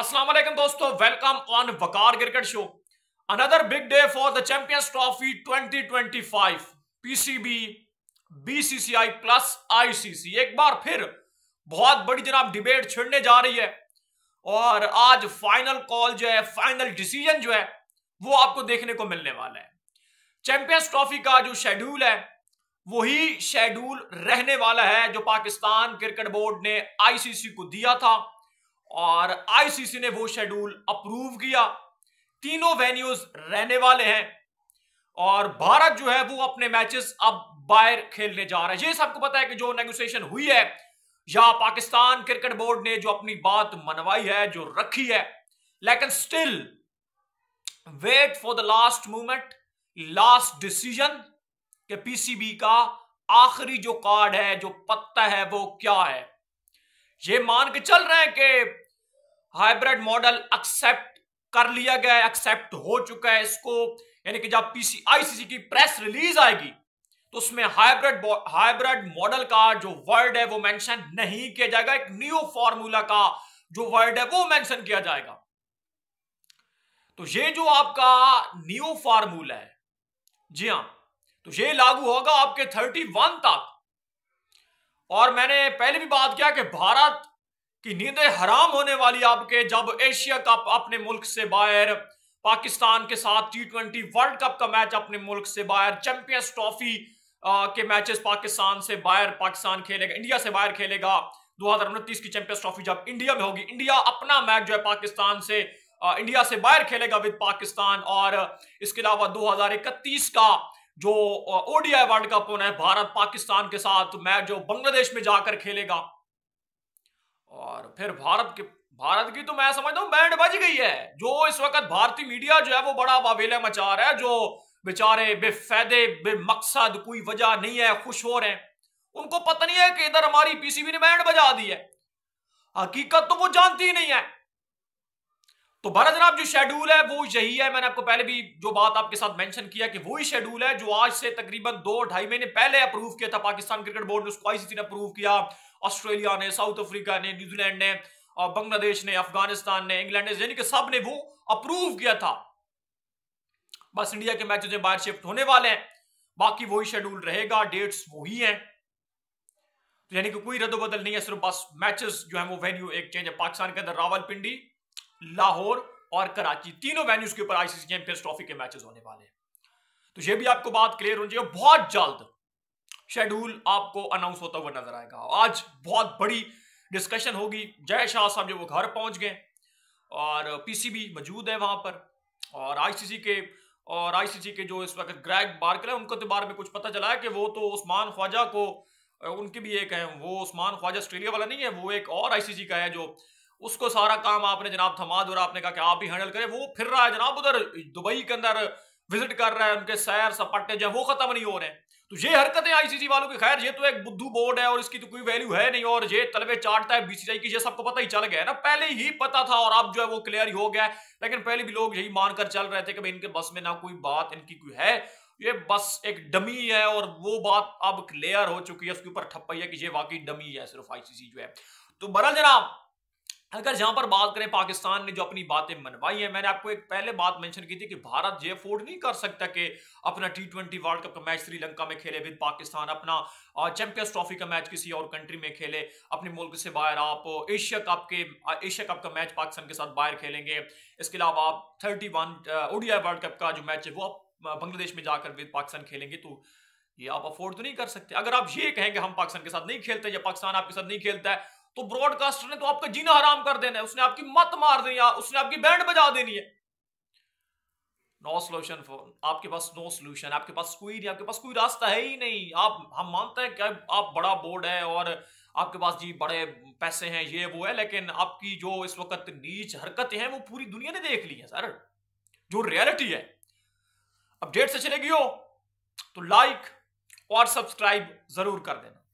असलम दोस्तों welcome on Waqar cricket show another big day for the champions trophy 2025 PCB BCCI plus ICC एक बार फिर बहुत बड़ी जनाब डिबेट छिड़ने जा रही है और आज फाइनल कॉल जो है फाइनल डिसीजन जो है वो आपको देखने को मिलने वाला है चैंपियंस ट्रॉफी का जो शेड्यूल है वही शेड्यूल रहने वाला है जो पाकिस्तान क्रिकेट बोर्ड ने आईसीसी को दिया था और आईसीसी ने वो शेड्यूल अप्रूव किया तीनों वेन्यूज रहने वाले हैं और भारत जो है वो अपने मैचेस अब बाहर खेलने जा रहा है ये सबको पता है कि जो नेगोशिएशन हुई है या पाकिस्तान क्रिकेट बोर्ड ने जो अपनी बात मनवाई है जो रखी है लेकिन still wait for the last movement last decision के पीसीबी का आखिरी जो कार्ड है जो पत्ता है वो क्या है ये मान के चल रहे हैं कि हाइब्रिड मॉडल एक्सेप्ट कर लिया गया है एक्सेप्ट हो चुका है इसको यानी कि जब पीसी की प्रेस रिलीज आएगी तो उसमें हाइब्रिड हाइब्रिड मॉडल का जो वर्ड है वो मेंशन नहीं किया जाएगा एक न्यू फॉर्मूला का जो वर्ड है वो मेंशन किया जाएगा तो ये जो आपका न्यू फॉर्मूला है जी हां तो ये लागू होगा आपके थर्टी वन तक और मैंने पहले भी बात किया कि भारत की नींदें हराम होने वाली आपके जब एशिया कप अपने मुल्क से बाहर पाकिस्तान के साथ टी ट्वेंटी वर्ल्ड कप का मैच अपने मुल्क से बाहर चैंपियंस ट्रॉफी के मैचेस पाकिस्तान से बाहर पाकिस्तान खेलेगा इंडिया से बाहर खेलेगा दो हजार उनतीस की चैंपियंस ट्रॉफी जब इंडिया में होगी इंडिया अपना मैच जो है पाकिस्तान से इंडिया से बाहर खेलेगा विद पाकिस्तान और इसके अलावा दो का जो ओडीआई वर्ल्ड कप होना है भारत पाकिस्तान के साथ मैच जो बांग्लादेश में जाकर खेलेगा और फिर भारत के भारत की तो मैं समझता हूँ बैंड बज गई है जो इस वक्त भारतीय मीडिया जो है वो बड़ा बावेले मचा रहा है जो बेचारे बेफायदे बेमकसद कोई वजह नहीं है खुश हो रहे हैं उनको पता नहीं है कि इधर हमारी पीसीबी ने बैंड बजा दी है हकीकत तो वो जानती ही नहीं है तो भारत जनाब जो शेड्यूल है वो यही है मैंने आपको पहले भी जो बात आपके साथ मेंशन किया कि वही शेड्यूल है जो आज से तकरीबन दो ढाई महीने पहले अप्रूव किया था पाकिस्तान क्रिकेट बोर्ड ने उसको आईसीसी ने अप्रूव किया ऑस्ट्रेलिया ने साउथ अफ्रीका ने न्यूजीलैंड ने बांग्लादेश ने अफगानिस्तान ने इंग्लैंड ने यानी कि सब ने वो अप्रूव किया था बस इंडिया के मैच बाहर शिफ्ट होने वाले हैं बाकी वही शेड्यूल रहेगा डेट्स वही हैं तो यानी कि कोई रद्दबदल नहीं है सिर्फ बस मैचेस जो है वो वेन्यू एक चेंज है पाकिस्तान के अंदर रावलपिंडी लाहौर और कराची तीनों वेन्यूज के ऊपर आईसीसी चैंपियंस ट्रॉफी के मैचेस होने वाले हैं तो ये भी आपको बात क्लियर होनी चाहिए बहुत जल्द शेड्यूल आपको अनाउंस होता हुआ नजर आएगा आज बहुत बड़ी डिस्कशन होगी जय शाह साहब जब वो घर पहुंच गए और पीसीबी मौजूद है वहां पर और आईसीसी के और आईसीसी के जो इस वक्त ग्रैग बार्कल है उनको तो बारे में कुछ पता चला है कि वो तो उस्मान ख्वाजा को उनके भी एक हैं वो उस्मान ख्वाजा ऑस्ट्रेलिया वाला नहीं है वो एक और आईसीसी का है जो उसको सारा काम आपने जनाब थमा दो आपने कहा कि आप ही हैंडल करें वो फिर रहा है जनाब उधर दुबई के अंदर विजिट कर रहा है उनके सैर सपाटे जो वो खत्म नहीं हो रहे तो ये हरकतें आईसीसी वालों की खैर ये तो एक बुद्धू बोर्ड है और इसकी तो कोई वैल्यू है नहीं और ये तलबे चाटता है बीसीसीआई की ये सबको पता ही चल गया है ना पहले ही पता था और अब जो है वो क्लियर हो गया लेकिन पहले भी लोग यही मानकर चल रहे थे कि भाई इनके बस में ना कोई बात इनकी कोई है ये बस एक डमी है और वो बात अब क्लियर हो चुकी है उसके ऊपर ठप्पाई है कि ये वाकई डमी है सिर्फ आईसीसी जो है तो बरल जनाब अगर जहां पर बात करें पाकिस्तान ने जो अपनी बातें मनवाई है मैंने आपको एक पहले बात मेंशन की थी कि भारत ये अफोर्ड नहीं कर सकता कि अपना टी ट्वेंटी वर्ल्ड कप का मैच श्रीलंका में खेले विद पाकिस्तान अपना चैंपियंस ट्रॉफी का मैच किसी और कंट्री में खेले अपने मुल्क से बाहर आप एशिया कप के एशिया कप का मैच पाकिस्तान के साथ बाहर खेलेंगे इसके अलावा आप थर्टी वन वर्ल्ड कप का जो मैच है वो आप बांग्लादेश में जाकर विद पाकिस्तान खेलेंगे तो ये आप अफोर्ड तो नहीं कर सकते अगर आप ये कहेंगे हम पाकिस्तान के साथ नहीं खेलते या पाकिस्तान आपके साथ नहीं खेलता है तो ब्रॉडकास्टर ने तो आपका जीना हराम कर देना है उसने आपकी मत मार देनी है उसने आपकी बैंड बजा देनी है नो सोल्यूशन फॉर आपके पास नो सोल्यूशन आपके पास कोई नहीं आपके पास कोई रास्ता है ही नहीं आप हम मानते हैं कि आप बड़ा बोर्ड है और आपके पास जी बड़े पैसे हैं ये वो है लेकिन आपकी जो इस वक्त नीच हरकतें हैं वो पूरी दुनिया ने देख ली है सर जो रियलिटी है अपडेट से चलेगी हो तो लाइक और सब्सक्राइब जरूर कर देना